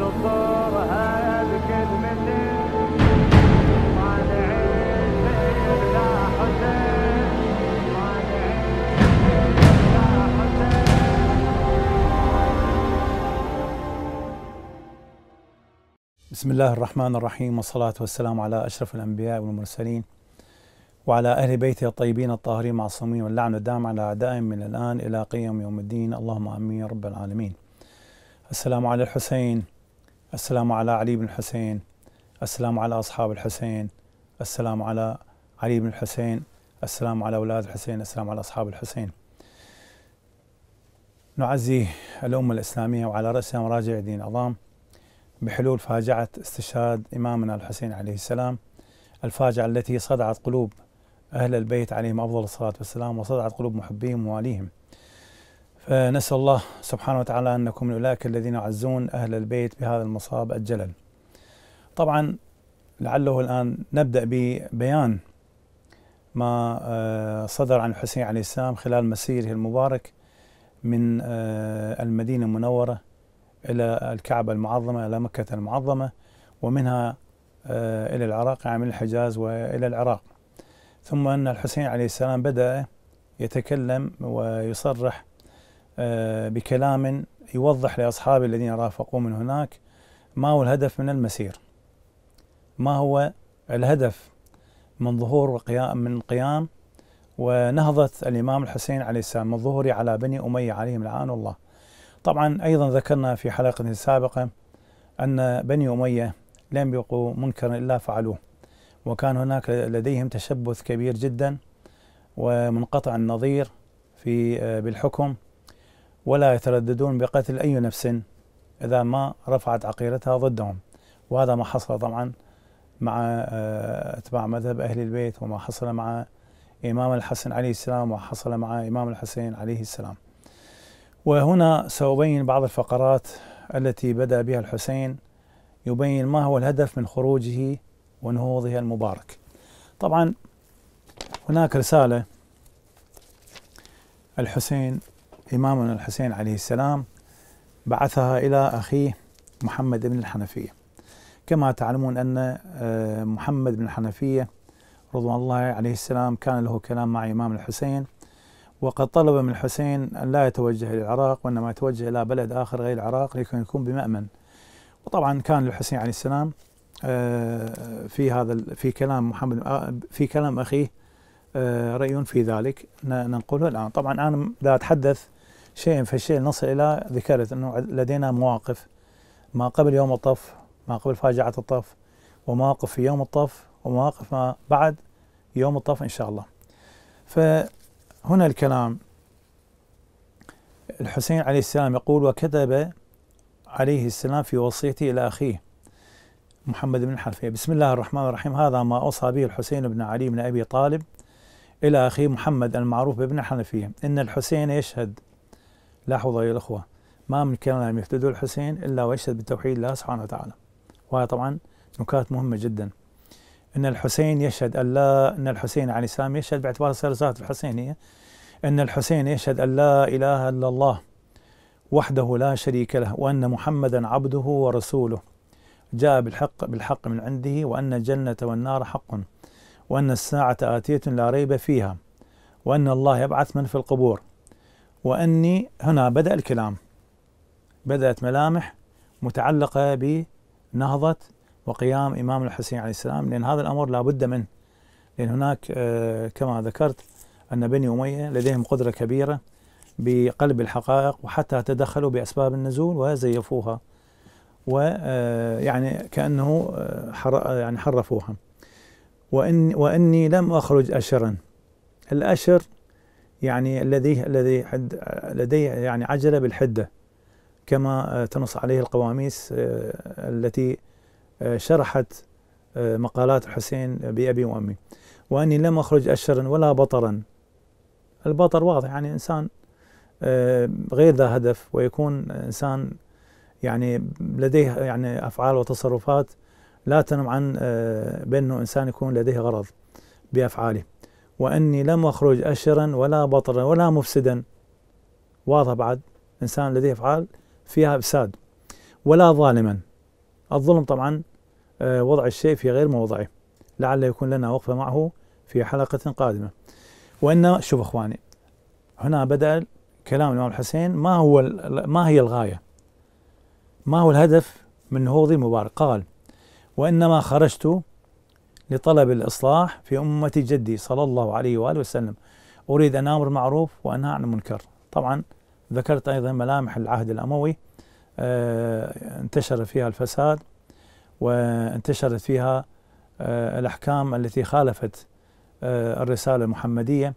بسم الله الرحمن الرحيم والصلاة والسلام على أشرف الأنبياء والمرسلين وعلى أهل بيته الطيبين الطاهرين معصومين واللعن الدام على أعدائهم من الآن إلى قيام يوم الدين اللهم آمين رب العالمين السلام على الحسين السلام على علي بن الحسين السلام على أصحاب الحسين السلام على علي بن الحسين السلام على أولاد الحسين السلام على أصحاب الحسين نعزي الأمة الإسلامية وعلى رأسها مراجع دين العظام بحلول فاجعة استشهاد إمامنا الحسين عليه السلام الفاجعة التي صدعت قلوب أهل البيت عليهم أفضل الصلاة والسلام وصدعت قلوب محبيهم وواليهم فنسأل الله سبحانه وتعالى أن نكون من أولئك الذين يعزون أهل البيت بهذا المصاب الجلل طبعا لعله الآن نبدأ ببيان ما آه، صدر عن الحسين عليه السلام خلال مسيره المبارك من آه، المدينة المنورة إلى الكعبة المعظمة إلى مكة المعظمة ومنها آه، إلى العراق يعني من الحجاز وإلى العراق ثم أن الحسين عليه السلام بدأ يتكلم ويصرح آه، بكلام يوضح لأصحابي الذين رافقوا من هناك ما هو الهدف من المسير ما هو الهدف من ظهور وقيام من قيام ونهضة الإمام الحسين عليه السلام من ظهوره على بني أمية عليهم لعان الله طبعا أيضا ذكرنا في حلقة سابقة أن بني أمية لم يقوا منكرا إلا فعلوه وكان هناك لديهم تشبث كبير جدا ومنقطع النظير في آه، بالحكم ولا يترددون بقتل أي نفس إذا ما رفعت عقيرتها ضدهم وهذا ما حصل طبعا مع آه، أتباع مذهب أهل البيت وما حصل مع إمام الحسن عليه السلام وحصل مع إمام الحسين عليه السلام وهنا سأبين بعض الفقرات التي بدأ بها الحسين يبين ما هو الهدف من خروجه ونهوضه المبارك طبعا هناك رسالة الحسين إمامنا الحسين عليه السلام بعثها إلى أخيه محمد بن الحنفية كما تعلمون أن آه، محمد بن الحنفية رضوان الله عليه السلام كان له كلام مع إمام الحسين وقد طلب من الحسين أن لا يتوجه إلى العراق وإنما يتوجه إلى بلد آخر غير العراق لكي يكون بمأمن وطبعا كان الحسين عليه السلام آه، في هذا في كلام محمد آه، في كلام أخيه رأي في ذلك ننقله الآن طبعا أنا لا أتحدث شيئا فشيئا نصل إلى ذكرت أنه لدينا مواقف ما قبل يوم الطف ما قبل فاجعة الطف ومواقف في يوم الطف ومواقف ما بعد يوم الطف إن شاء الله فهنا الكلام الحسين عليه السلام يقول وكتب عليه السلام في وصيته إلى أخيه محمد بن الحنفية بسم الله الرحمن الرحيم هذا ما أوصى به الحسين بن علي بن أبي طالب إلى أخيه محمد المعروف بابن حنفيه إن الحسين يشهد لاحظوا يا الأخوة ما من كلام يهتدوا الحسين إلا ويشهد بالتوحيد الله سبحانه وتعالى وهذا طبعا نكات مهمة جدا أن الحسين يشهد أن لا أن الحسين عليه السلام يشهد باعتبار سير ذات الحسينية أن الحسين يشهد أن لا إله إلا الله وحده لا شريك له وأن محمدا عبده ورسوله جاء بالحق بالحق من عنده وأن الجنة والنار حق وأن الساعة آتية لا ريب فيها وأن الله يبعث من في القبور وأني هنا بدأ الكلام بدأت ملامح متعلقة بنهضة وقيام إمام الحسين عليه السلام لأن هذا الأمر لا بد منه لأن هناك آه، كما ذكرت أن بني أمية لديهم قدرة كبيرة بقلب الحقائق وحتى تدخلوا بأسباب النزول وزيفوها ويعني آه، كأنه آه، يعني حرفوها وإن وإني لم أخرج أشرا الأشر يعني الذي الذي لديه يعني عجله بالحده كما آه، تنص عليه القواميس آه، التي آه، شرحت مقالات الحسين بأبي وأمي وأني لم أخرج أشرا ولا بطرا البطر واضح يعني إنسان غير ذا هدف ويكون إنسان يعني لديه يعني أفعال وتصرفات لا تنم عن بأنه إنسان يكون لديه غرض بأفعاله وأني لم أخرج أشرا ولا بطرا ولا مفسدا واضح بعد إنسان لديه أفعال فيها إفساد ولا ظالما الظلم طبعا آه، وضع الشيء في غير موضعه لعل يكون لنا وقفة معه في حلقة قادمة وإن شوف إخواني هنا بدأ كلام الإمام الحسين ما هو ما هي الغاية ما هو الهدف من نهوضي المبارك قال وإنما خرجت لطلب الإصلاح في أمة جدي صلى الله عليه وآله وسلم أريد أن آمر معروف وأنهى عن المنكر طبعا ذكرت أيضا ملامح العهد الأموي آه، انتشر فيها الفساد وانتشرت فيها آه، الأحكام التي خالفت آه، الرسالة المحمدية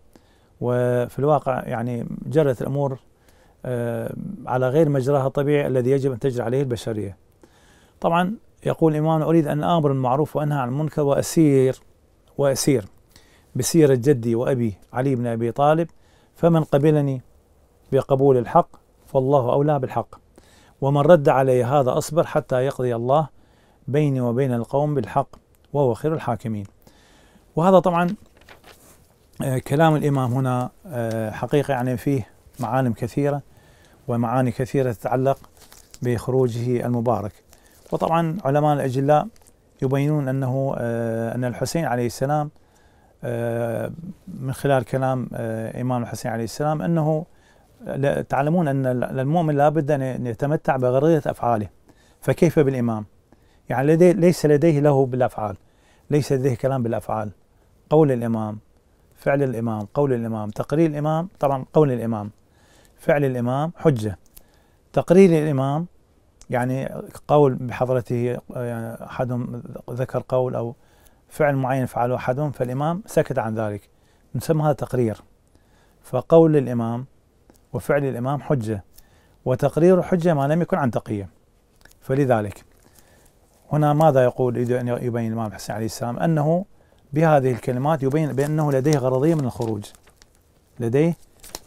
وفي الواقع يعني جرت الأمور على غير مجراها الطبيعي الذي يجب أن تجري عليه البشرية طبعا يقول الإمام أريد أن آمر بالمعروف وأنهى عن المنكر وأسير وأسير بسيرة جدي وأبي علي بن أبي طالب فمن قبلني بقبول الحق فالله أولى بالحق ومن رد علي هذا أصبر حتى يقضي الله بيني وبين القوم بالحق وهو خير الحاكمين وهذا طبعا آه، كلام الإمام هنا آه، حقيقة يعني فيه معالم كثيرة ومعاني كثيرة تتعلق بخروجه المبارك وطبعا علماء الاجلاء يبينون انه آه، ان الحسين عليه السلام آه، من خلال كلام آه، امام الحسين عليه السلام انه تعلمون ان المؤمن لابد ان يتمتع بغريزه افعاله فكيف بالامام؟ يعني لدي ليس لديه له بالافعال ليس لديه كلام بالافعال قول الامام فعل الامام قول الامام تقرير الامام طبعا قول الامام فعل الامام حجه تقرير الامام يعني قول بحضرته يعني أحدهم ذكر قول أو فعل معين فعله أحدهم فالإمام سكت عن ذلك نسمى هذا تقرير فقول الإمام وفعل الإمام حجة وتقرير حجة ما لم يكن عن تقية فلذلك هنا ماذا يقول يريد أن يبين الإمام الحسين عليه السلام أنه بهذه الكلمات يبين بأنه لديه غرضية من الخروج لديه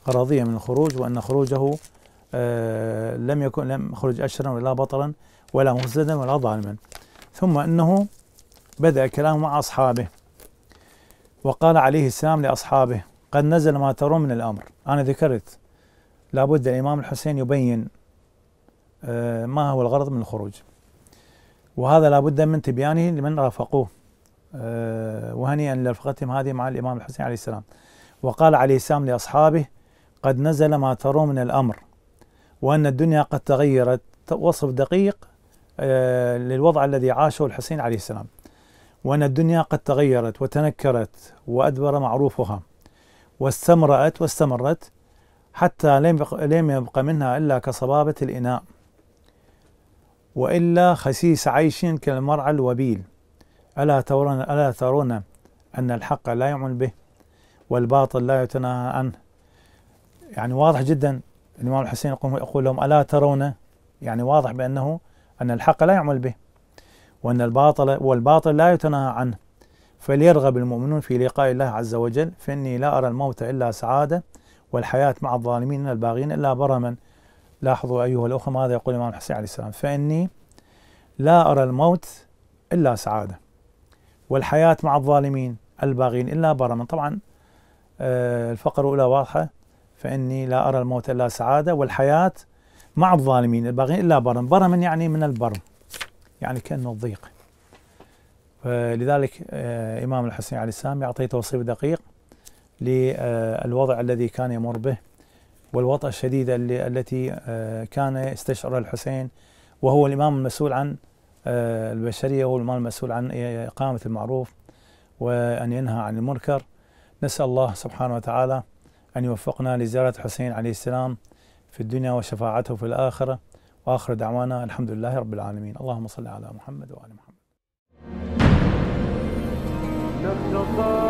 غرضية من الخروج وأن خروجه آه، لم يكن لم يخرج أشرا ولا بطلا ولا مفسدا ولا ظالما ثم أنه بدأ كلامه مع أصحابه وقال عليه السلام لأصحابه قد نزل ما ترون من الأمر أنا ذكرت لابد الإمام الحسين يبين آه، ما هو الغرض من الخروج وهذا لابد من تبيانه لمن رافقوه آه، وهنيئا لرفقتهم هذه مع الإمام الحسين عليه السلام وقال عليه السلام لأصحابه قد نزل ما ترون من الأمر وأن الدنيا قد تغيرت وصف دقيق آه، للوضع الذي عاشه الحسين عليه السلام وأن الدنيا قد تغيرت وتنكرت وأدبر معروفها واستمرأت واستمرت حتى لم يبقى منها إلا كصبابة الإناء وإلا خسيس عيش كالمرعى الوبيل ألا ترون ألا ترون أن الحق لا يعمل به والباطل لا يتناهى عنه يعني واضح جدا الإمام الحسين يقول لهم ألا ترون يعني واضح بأنه أن الحق لا يعمل به وأن الباطل والباطل لا يتناهى عنه فليرغب المؤمنون في لقاء الله عز وجل فإني لا أرى الموت إلا سعادة والحياة مع الظالمين الباغين إلا برما لاحظوا أيها الأخوة ماذا يقول الإمام الحسين عليه السلام فإني لا أرى الموت إلا سعادة والحياة مع الظالمين الباغين إلا برما طبعا آه، الفقرة الأولى واضحة فإني لا أرى الموت إلا سعادة والحياة مع الظالمين الباغين إلا برم برم يعني من البرم يعني كأنه الضيق فلذلك آه، إمام الحسين عليه السلام يعطي توصيف دقيق للوضع آه، الذي كان يمر به والوطأة الشديدة التي آه، كان يستشعر الحسين وهو الإمام المسؤول عن البشرية هو الإمام المسؤول عن إقامة المعروف وأن ينهى عن المنكر نسأل الله سبحانه وتعالى أن يوفقنا لزيارة حسين عليه السلام في الدنيا وشفاعته في الآخرة وآخر دعوانا الحمد لله رب العالمين اللهم صل على محمد وآل محمد